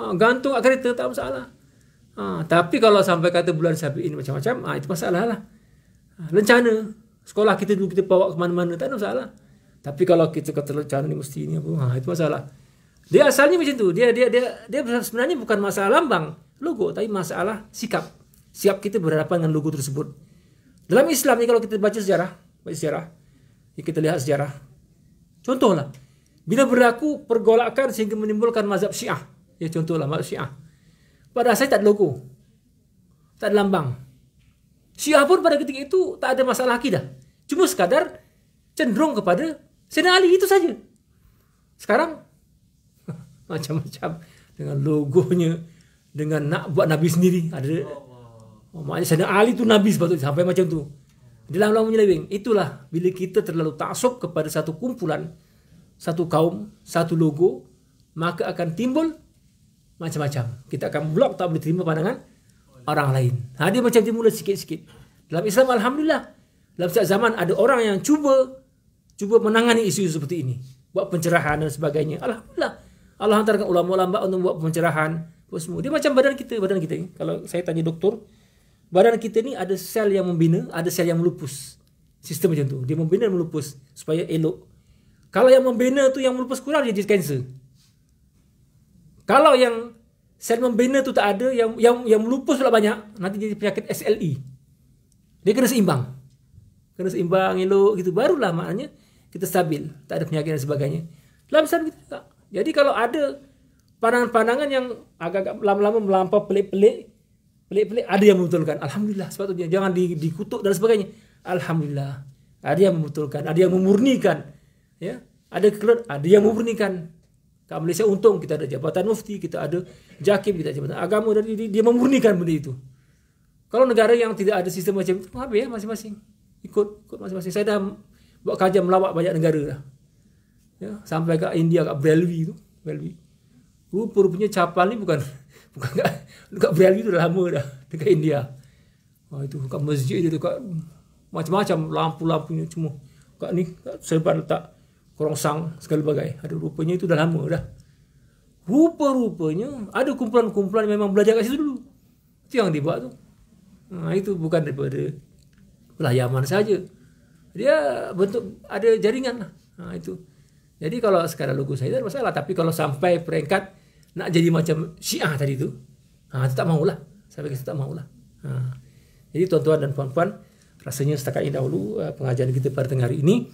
Ah, gantung kereta tak masalah. Ah, tapi kalau sampai kata bulan sabit ini macam-macam ah itu masalah lah rencana ah, sekolah kita dulu kita bawa ke mana-mana tak ada masalah tapi kalau kita kata rencana lah, ni mesti ni apa ha, itu masalah dia asalnya macam tu dia dia dia dia sebenarnya bukan masalah lambang logo tapi masalah sikap sikap kita berhadapan dengan logo tersebut dalam Islam ni kalau kita baca sejarah baca sejarah ya, kita lihat sejarah contohlah bila berlaku pergolakan sehingga menimbulkan mazhab Syiah ya contohlah mazhab Syiah pada saya tak ada logo tak ada lambang Syiah pun pada ketika itu tak ada masalah akidah. Cuma sekadar cenderung kepada Sayyidina Ali itu saja. Sekarang macam-macam dengan logonya dengan nak buat nabi sendiri ada oh, maknanya Sayyidina Ali itu nabi sepatutnya sampai macam tu. Dalam lah lamunya lewing itulah bila kita terlalu taksub kepada satu kumpulan satu kaum satu logo maka akan timbul macam-macam. Kita akan blok tak boleh terima pandangan orang lain. Ha, dia macam dia mula sikit-sikit. Dalam Islam, Alhamdulillah. Dalam setiap zaman, ada orang yang cuba cuba menangani isu isu seperti ini. Buat pencerahan dan sebagainya. Alhamdulillah. Allah hantarkan ulama-ulama untuk buat pencerahan. semua. Dia macam badan kita. Badan kita ni. Kalau saya tanya doktor, badan kita ni ada sel yang membina, ada sel yang melupus. Sistem macam tu. Dia membina dan melupus supaya elok. Kalau yang membina tu yang melupus kurang, dia jadi kanser. Kalau yang sel membina tu tak ada yang yang yang lupus pula banyak nanti jadi penyakit SLE dia kena seimbang kena seimbang elok gitu barulah maknanya kita stabil tak ada penyakit dan sebagainya dalam sel kita tak jadi kalau ada pandangan-pandangan yang agak-agak lama-lama melampau pelik-pelik pelik-pelik ada yang membetulkan alhamdulillah sebab tu jangan di, dikutuk dan sebagainya alhamdulillah ada yang membetulkan ada yang memurnikan ya ada kekeliruan ada yang memurnikan Kat Malaysia untung kita ada jabatan mufti, kita ada jakim, kita ada jabatan agama. Dan dia, dia memurnikan benda itu. Kalau negara yang tidak ada sistem macam itu, oh, habis ya masing-masing. Ikut, ikut masing-masing. Saya dah buat kajian melawat banyak negara lah. Ya, sampai ke India, ke Brelwi itu. Brelwi. Rupa-rupanya capal ni bukan bukan kat, kat Brelwi itu dah lama dah. Dekat India. Oh itu kat masjid itu, kat macam-macam lampu-lampunya semua. Kat ni, kat serban letak. Korongsang segala bagai ada rupanya itu dah lama dah rupa-rupanya ada kumpulan-kumpulan memang belajar kat situ dulu itu yang dibuat tu ha, itu bukan daripada pelayaman saja dia bentuk ada jaringan lah ha, itu jadi kalau sekarang logo saya tak ada masalah tapi kalau sampai peringkat nak jadi macam syiah tadi tu ha, itu tak maulah sampai kita tak maulah ha. jadi tuan-tuan dan puan-puan rasanya setakat ini dahulu eh, pengajian kita pada tengah hari ini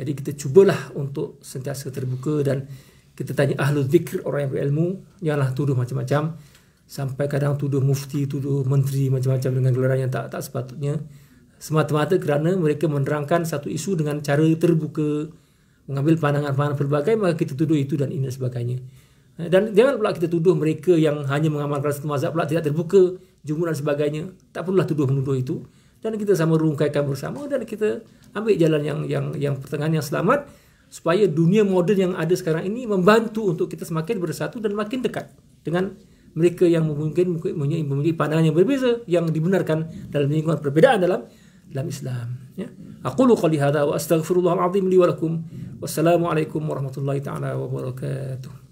jadi kita cubalah untuk sentiasa terbuka dan kita tanya ahlu zikr orang yang berilmu janganlah tuduh macam-macam sampai kadang tuduh mufti tuduh menteri macam-macam dengan gelaran yang tak tak sepatutnya semata-mata kerana mereka menerangkan satu isu dengan cara terbuka mengambil pandangan-pandangan berbagai maka kita tuduh itu dan ini dan sebagainya dan jangan pula kita tuduh mereka yang hanya mengamalkan satu mazhab pula tidak terbuka jumlah dan sebagainya tak perlulah tuduh menuduh itu dan kita sama rungkaikan bersama dan kita ambil jalan yang yang yang pertengahan yang selamat supaya dunia moden yang ada sekarang ini membantu untuk kita semakin bersatu dan makin dekat dengan mereka yang mungkin mempunyai, mempunyai pandangan yang berbeza yang dibenarkan dalam lingkungan perbezaan dalam dalam Islam ya aqulu qali hadza wa astaghfirullahal azim li wa lakum wassalamu alaikum warahmatullahi taala wabarakatuh